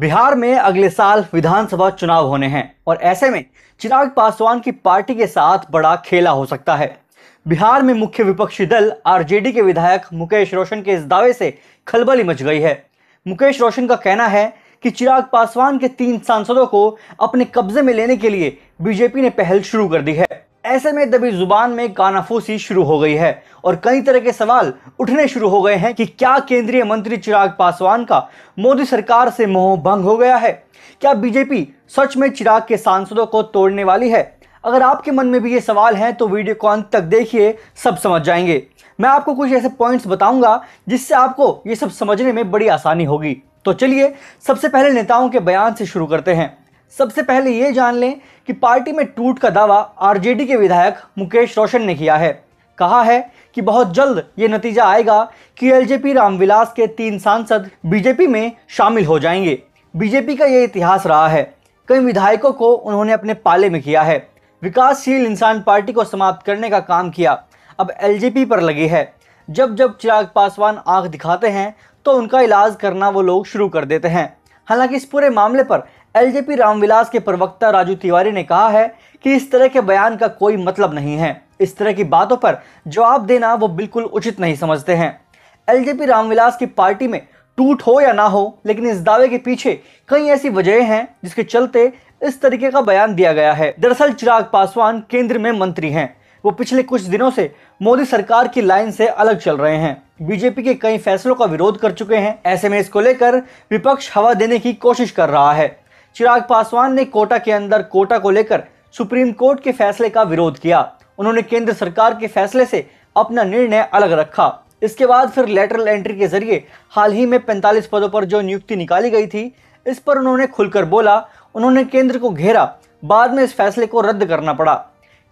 बिहार में अगले साल विधानसभा चुनाव होने हैं और ऐसे में चिराग पासवान की पार्टी के साथ बड़ा खेला हो सकता है बिहार में मुख्य विपक्षी दल आरजेडी के विधायक मुकेश रोशन के इस दावे से खलबली मच गई है मुकेश रोशन का कहना है कि चिराग पासवान के तीन सांसदों को अपने कब्जे में लेने के लिए बीजेपी ने पहल शुरू कर दी है ऐसे में दबी जुबान में कानाफूसी शुरू हो गई है और कई तरह के सवाल उठने शुरू हो गए हैं कि क्या केंद्रीय मंत्री चिराग पासवान का मोदी सरकार से मोह भंग हो गया है क्या बीजेपी सच में चिराग के सांसदों को तोड़ने वाली है अगर आपके मन में भी ये सवाल हैं तो वीडियो को अंत तक देखिए सब समझ जाएंगे मैं आपको कुछ ऐसे पॉइंट्स बताऊंगा जिससे आपको ये सब समझने में बड़ी आसानी होगी तो चलिए सबसे पहले नेताओं के बयान से शुरू करते हैं सबसे पहले ये जान लें कि पार्टी में टूट का दावा आरजेडी के विधायक मुकेश रोशन ने किया है कहा है कि बहुत जल्द ये नतीजा आएगा कि एलजेपी रामविलास के तीन सांसद बीजेपी में शामिल हो जाएंगे बीजेपी का ये इतिहास रहा है कई विधायकों को उन्होंने अपने पाले में किया है विकासशील इंसान पार्टी को समाप्त करने का काम किया अब एल पर लगी है जब जब चिराग पासवान आंख दिखाते हैं तो उनका इलाज करना वो लोग शुरू कर देते हैं हालांकि इस पूरे मामले पर एलजेपी रामविलास के प्रवक्ता राजू तिवारी ने कहा है कि इस तरह के बयान का कोई मतलब नहीं है इस तरह की बातों पर जवाब देना वो बिल्कुल उचित नहीं समझते हैं एलजेपी रामविलास की पार्टी में टूट हो या ना हो लेकिन इस दावे के पीछे कई ऐसी वजह हैं जिसके चलते इस तरीके का बयान दिया गया है दरअसल चिराग पासवान केंद्र में मंत्री हैं वो पिछले कुछ दिनों से मोदी सरकार की लाइन से अलग चल रहे हैं बीजेपी के कई फैसलों का विरोध कर चुके हैं ऐसे में इसको लेकर विपक्ष हवा देने की कोशिश कर रहा है चिराग पासवान ने कोटा के अंदर कोटा को लेकर सुप्रीम कोर्ट के फैसले का विरोध किया उन्होंने केंद्र सरकार के फैसले से अपना निर्णय अलग रखा इसके बाद फिर लेटरल एंट्री के जरिए हाल ही में 45 पदों पर जो नियुक्ति निकाली गई थी इस पर उन्होंने खुलकर बोला उन्होंने केंद्र को घेरा बाद में इस फैसले को रद्द करना पड़ा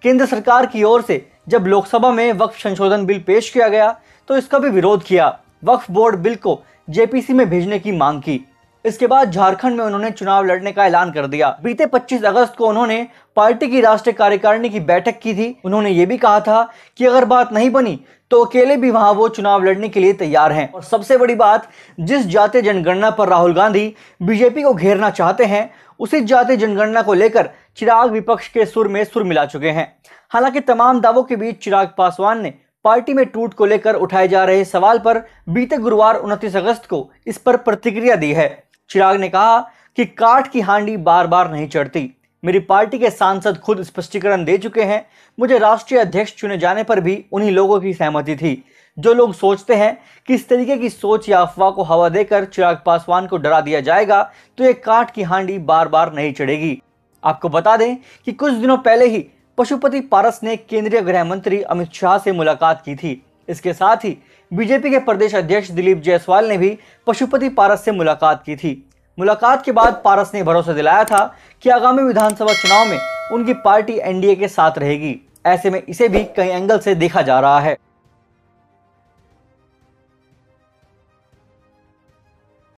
केंद्र सरकार की ओर से जब लोकसभा में वक्फ संशोधन बिल पेश किया गया तो इसका भी विरोध किया वक्फ बोर्ड बिल को जेपीसी में भेजने की मांग की इसके बाद झारखंड में उन्होंने चुनाव लड़ने का ऐलान कर दिया बीते 25 अगस्त को उन्होंने पार्टी की राष्ट्रीय कार्यकारिणी की बैठक की थी उन्होंने ये भी कहा था कि अगर बात नहीं बनी तो अकेले भी वहां वो चुनाव लड़ने के लिए तैयार हैं और सबसे बड़ी बात जिस जातीय जनगणना पर राहुल गांधी बीजेपी को घेरना चाहते हैं उसी जातीय जनगणना को लेकर चिराग विपक्ष के सुर में सुर मिला चुके हैं हालांकि तमाम दावों के बीच चिराग पासवान ने पार्टी में टूट को लेकर उठाए जा रहे सवाल पर बीते गुरुवार 29 अगस्त को इस पर प्रतिक्रिया दी है चिराग ने कहा कि काठ की हांडी बार बार नहीं चढ़ती मेरी पार्टी के सांसद खुद स्पष्टीकरण दे चुके हैं मुझे राष्ट्रीय अध्यक्ष चुने जाने पर भी उन्हीं लोगों की सहमति थी जो लोग सोचते हैं कि इस तरीके की सोच या अफवाह को हवा देकर चिराग पासवान को डरा दिया जाएगा तो ये काठ की हांडी बार बार नहीं चढ़ेगी आपको बता दें कि कुछ दिनों पहले ही पशुपति पारस ने केंद्रीय गृह मंत्री अमित शाह से मुलाकात की थी इसके साथ ही बीजेपी के प्रदेश अध्यक्ष दिलीप जायसवाल ने भी पशुपति पारस से मुलाकात की थी मुलाकात के बाद पारस ने भरोसा दिलाया था कि आगामी विधानसभा चुनाव में उनकी पार्टी एनडीए के साथ रहेगी ऐसे में इसे भी कई एंगल से देखा जा रहा है